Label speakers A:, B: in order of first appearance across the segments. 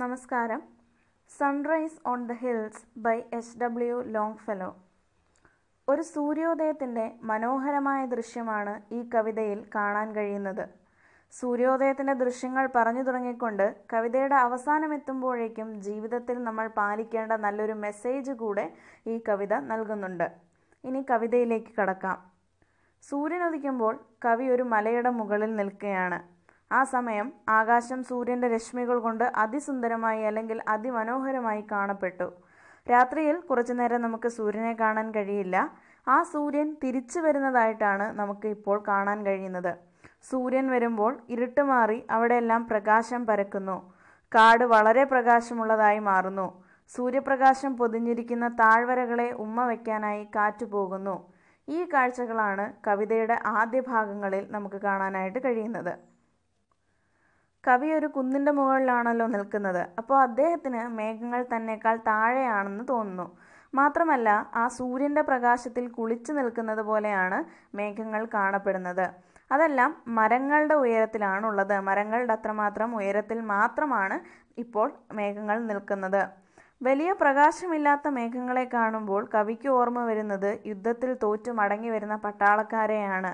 A: നമസ്കാരം sunrise on the hills by H W Longfellow ഒരു സൂര്യോദയത്തിൻ്റെ മനോഹരമായ ദൃശ്യമാണ് ഈ കവിതയിൽ കാണാൻ കഴിയുന്നത് സൂര്യോദയത്തിൻ്റെ ദൃശ്യങ്ങൾ പറഞ്ഞു തുടങ്ങിക്കൊണ്ട് കവിതയുടെ എത്തുമ്പോഴേക്കും ജീവിതത്തിൽ നമ്മൾ പാലിക്കേണ്ട നല്ലൊരു മെസ്സേജ് കൂടെ ഈ കവിത നൽകുന്നുണ്ട് ഇനി കവിതയിലേക്ക് കടക്കാം സൂര്യനുദിക്കുമ്പോൾ കവി ഒരു മലയുടെ മുകളിൽ നിൽക്കുകയാണ് ആ സമയം ആകാശം സൂര്യന്റെ രശ്മികൾ കൊണ്ട് അതിസുന്ദരമായി അല്ലെങ്കിൽ അതിമനോഹരമായി കാണപ്പെട്ടു രാത്രിയിൽ കുറച്ചുനേരം നമുക്ക് സൂര്യനെ കാണാൻ കഴിയില്ല ആ സൂര്യൻ തിരിച്ചു വരുന്നതായിട്ടാണ് നമുക്ക് ഇപ്പോൾ കാണാൻ കഴിയുന്നത് സൂര്യൻ വരുമ്പോൾ ഇരുട്ട് മാറി അവിടെയെല്ലാം പ്രകാശം പരക്കുന്നു കാട് വളരെ പ്രകാശമുള്ളതായി മാറുന്നു സൂര്യപ്രകാശം പൊതിഞ്ഞിരിക്കുന്ന താഴ്വരകളെ ഉമ്മ വയ്ക്കാനായി കാറ്റ് പോകുന്നു ഈ കാഴ്ചകളാണ് കവിതയുടെ ആദ്യ ഭാഗങ്ങളിൽ നമുക്ക് കാണാനായിട്ട് കഴിയുന്നത് കവി ഒരു കുന്നിൻ്റെ മുകളിലാണല്ലോ നിൽക്കുന്നത് അപ്പോൾ അദ്ദേഹത്തിന് മേഘങ്ങൾ തന്നെക്കാൾ താഴെയാണെന്ന് തോന്നുന്നു മാത്രമല്ല ആ സൂര്യൻ്റെ പ്രകാശത്തിൽ കുളിച്ചു നിൽക്കുന്നത് പോലെയാണ് മേഘങ്ങൾ കാണപ്പെടുന്നത് അതെല്ലാം മരങ്ങളുടെ ഉയരത്തിലാണുള്ളത് മരങ്ങളുടെ അത്രമാത്രം ഉയരത്തിൽ മാത്രമാണ് ഇപ്പോൾ മേഘങ്ങൾ നിൽക്കുന്നത് വലിയ പ്രകാശമില്ലാത്ത മേഘങ്ങളെ കാണുമ്പോൾ കവിക്ക് ഓർമ്മ വരുന്നത് യുദ്ധത്തിൽ തോറ്റു മടങ്ങി വരുന്ന പട്ടാളക്കാരെയാണ്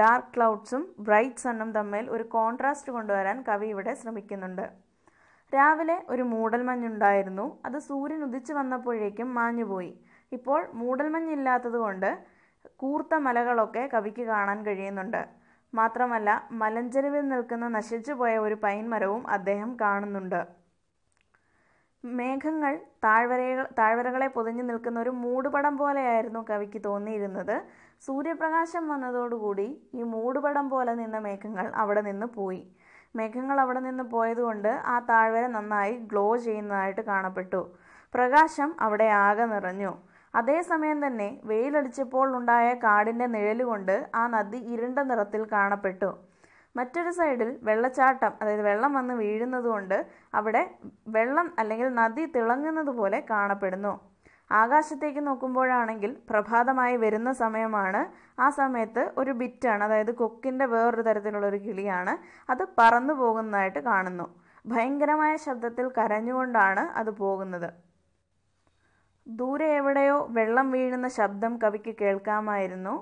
A: ഡാർക്ക് ക്ലൗഡ്സും ബ്രൈറ്റ് സണ്ണും തമ്മിൽ ഒരു കോൺട്രാസ്റ്റ് കൊണ്ടുവരാൻ കവി ഇവിടെ ശ്രമിക്കുന്നുണ്ട് രാവിലെ ഒരു മൂടൽമഞ്ഞുണ്ടായിരുന്നു അത് സൂര്യൻ ഉദിച്ചു വന്നപ്പോഴേക്കും മാഞ്ഞുപോയി ഇപ്പോൾ മൂടൽമഞ്ഞില്ലാത്തതുകൊണ്ട് കൂർത്ത മലകളൊക്കെ കവിക്ക് കാണാൻ കഴിയുന്നുണ്ട് മാത്രമല്ല മലഞ്ചെരുവിൽ നിൽക്കുന്ന നശിച്ചുപോയ ഒരു പൈൻ മരവും അദ്ദേഹം കാണുന്നുണ്ട് മേഘങ്ങൾ താഴ്വരകൾ താഴ്വരകളെ പൊതിഞ്ഞു നിൽക്കുന്ന ഒരു മൂടുപടം പോലെയായിരുന്നു കവിക്ക് തോന്നിയിരുന്നത് സൂര്യപ്രകാശം വന്നതോടുകൂടി ഈ മൂടുപടം പോലെ നിന്ന മേഘങ്ങൾ അവിടെ നിന്ന് പോയി മേഘങ്ങൾ അവിടെ നിന്ന് പോയതുകൊണ്ട് ആ താഴ്വര നന്നായി ഗ്ലോ ചെയ്യുന്നതായിട്ട് കാണപ്പെട്ടു പ്രകാശം അവിടെ ആകെ നിറഞ്ഞു അതേസമയം തന്നെ വെയിലടിച്ചപ്പോൾ ഉണ്ടായ കാടിൻ്റെ നിഴലുകൊണ്ട് ആ നദി ഇരുണ്ട നിറത്തിൽ കാണപ്പെട്ടു മറ്റൊരു സൈഡിൽ വെള്ളച്ചാട്ടം അതായത് വെള്ളം വന്ന് വീഴുന്നതുകൊണ്ട് അവിടെ വെള്ളം അല്ലെങ്കിൽ നദി തിളങ്ങുന്നത് പോലെ കാണപ്പെടുന്നു ആകാശത്തേക്ക് നോക്കുമ്പോഴാണെങ്കിൽ പ്രഭാതമായി വരുന്ന സമയമാണ് ആ സമയത്ത് ഒരു ബിറ്റാണ് അതായത് കൊക്കിൻ്റെ വേറൊരു തരത്തിലുള്ള ഒരു കിളിയാണ് അത് പറന്നു പോകുന്നതായിട്ട് കാണുന്നു ഭയങ്കരമായ ശബ്ദത്തിൽ കരഞ്ഞുകൊണ്ടാണ് അത് പോകുന്നത് ദൂരെ എവിടെയോ വെള്ളം വീഴുന്ന ശബ്ദം കവിക്ക് കേൾക്കാമായിരുന്നു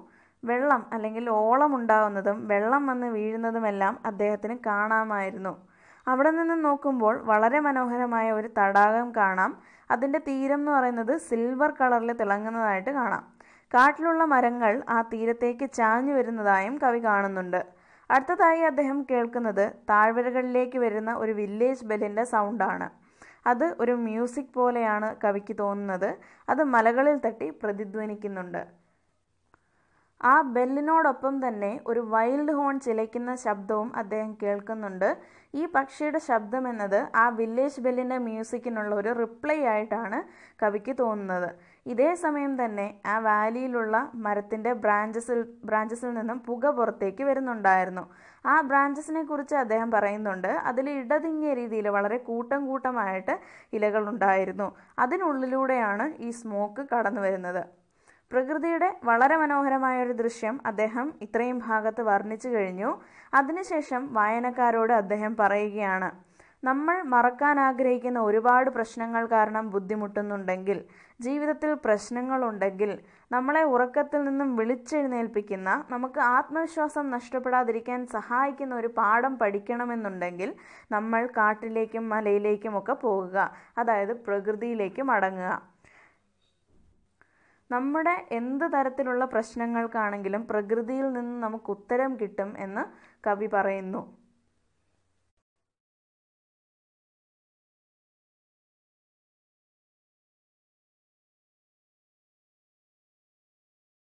A: വെള്ളം അല്ലെങ്കിൽ ഓളം ഉണ്ടാകുന്നതും വെള്ളം വന്ന് വീഴുന്നതുമെല്ലാം അദ്ദേഹത്തിന് കാണാമായിരുന്നു അവിടെ നിന്ന് നോക്കുമ്പോൾ വളരെ മനോഹരമായ ഒരു തടാകം കാണാം അതിൻ്റെ തീരം എന്ന് പറയുന്നത് സിൽവർ കളറിൽ തിളങ്ങുന്നതായിട്ട് കാണാം കാട്ടിലുള്ള മരങ്ങൾ ആ തീരത്തേക്ക് ചാഞ്ഞു വരുന്നതായും കവി കാണുന്നുണ്ട് അടുത്തതായി അദ്ദേഹം കേൾക്കുന്നത് താഴ്വരകളിലേക്ക് വരുന്ന ഒരു വില്ലേജ് ബെല്ലിൻ്റെ സൗണ്ടാണ് അത് ഒരു മ്യൂസിക് പോലെയാണ് കവിക്ക് തോന്നുന്നത് അത് മലകളിൽ തട്ടി പ്രതിധ്വനിക്കുന്നുണ്ട് ആ ബെല്ലിനോടൊപ്പം തന്നെ ഒരു വൈൽഡ് ഹോൺ ചിലയ്ക്കുന്ന ശബ്ദവും അദ്ദേഹം കേൾക്കുന്നുണ്ട് ഈ പക്ഷിയുടെ ശബ്ദം എന്നത് ആ വില്ലേജ് ബെല്ലിൻ്റെ മ്യൂസിക്കിനുള്ള ഒരു റിപ്ലൈ ആയിട്ടാണ് കവിക്ക് തോന്നുന്നത് ഇതേ സമയം തന്നെ ആ വാലിയിലുള്ള മരത്തിൻ്റെ ബ്രാഞ്ചസിൽ ബ്രാഞ്ചസിൽ നിന്നും പുക പുറത്തേക്ക് വരുന്നുണ്ടായിരുന്നു ആ ബ്രാഞ്ചസിനെ കുറിച്ച് അദ്ദേഹം പറയുന്നുണ്ട് അതിൽ ഇടതിങ്ങിയ രീതിയിൽ വളരെ കൂട്ടം കൂട്ടമായിട്ട് ഇലകളുണ്ടായിരുന്നു അതിനുള്ളിലൂടെയാണ് ഈ സ്മോക്ക് കടന്നു വരുന്നത് പ്രകൃതിയുടെ വളരെ മനോഹരമായ ഒരു ദൃശ്യം അദ്ദേഹം ഇത്രയും ഭാഗത്ത് വർണ്ണിച്ചു കഴിഞ്ഞു അതിനുശേഷം വായനക്കാരോട് അദ്ദേഹം പറയുകയാണ് നമ്മൾ മറക്കാൻ ആഗ്രഹിക്കുന്ന ഒരുപാട് പ്രശ്നങ്ങൾ കാരണം ബുദ്ധിമുട്ടുന്നുണ്ടെങ്കിൽ ജീവിതത്തിൽ പ്രശ്നങ്ങളുണ്ടെങ്കിൽ നമ്മളെ ഉറക്കത്തിൽ നിന്നും വിളിച്ചെഴുന്നേൽപ്പിക്കുന്ന നമുക്ക് ആത്മവിശ്വാസം നഷ്ടപ്പെടാതിരിക്കാൻ സഹായിക്കുന്ന ഒരു പാഠം പഠിക്കണമെന്നുണ്ടെങ്കിൽ നമ്മൾ കാട്ടിലേക്കും മലയിലേക്കും ഒക്കെ പോകുക അതായത് പ്രകൃതിയിലേക്ക് മടങ്ങുക നമ്മുടെ എന്ത് തരത്തിലുള്ള പ്രശ്നങ്ങൾക്കാണെങ്കിലും പ്രകൃതിയിൽ നിന്ന് നമുക്ക് ഉത്തരം കിട്ടും എന്ന് കവി പറയുന്നു